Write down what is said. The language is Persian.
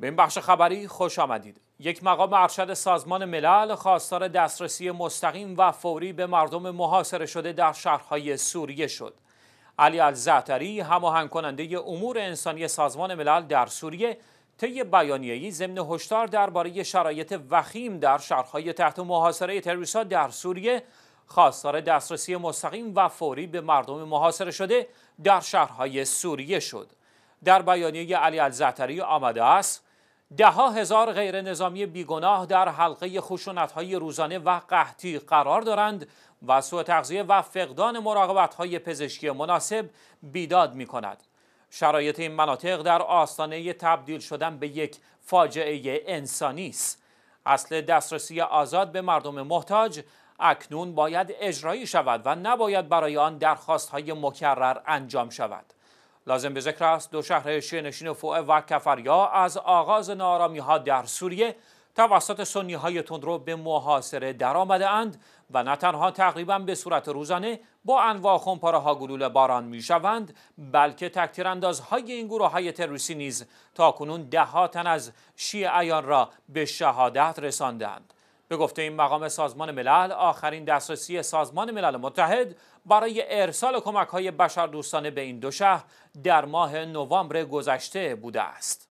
به این بخش خبری خوش آمدید. یک مقام ارشد سازمان ملل خواستار دسترسی مستقیم و فوری به مردم محاصره شده در شهرهای سوریه شد. علی الزعتری هماهنگ کننده امور انسانی سازمان ملل در سوریه طی بیانیه‌ای ضمن هشدار درباره شرایط وخیم در شهرهای تحت محاصره تروریستها در سوریه خواستار دسترسی مستقیم و فوری به مردم محاصره شده در شهرهای سوریه شد. در بیانیه علی الزعتری آمده است ده ها هزار غیر نظامی بیگناه در حلقه خشونت های روزانه و قحطی قرار دارند و سوء تغذیه و فقدان مراقبت های پزشکی مناسب بیداد می کند. شرایط این مناطق در آستانه تبدیل شدن به یک فاجعه انسانی است. اصل دسترسی آزاد به مردم محتاج اکنون باید اجرایی شود و نباید برای آن درخواست های مکرر انجام شود. لازم به ذکر است دو شهر شینشین و فوعه و کفریا از آغاز نارامی ها در سوریه توسط سنی های تندرو به محاصره آمده اند و نه تنها تقریبا به صورت روزانه با انواع خمپاره ها گلوله باران می شوند بلکه تکتیر های این گروه های تروریستی نیز تا کنون ده ها تن از شیعیان را به شهادت رساندند به گفته این مقام سازمان ملل آخرین دسترسی سازمان ملل متحد برای ارسال کمک های بشردوستانه به این دو شهر در ماه نوامبر گذشته بوده است.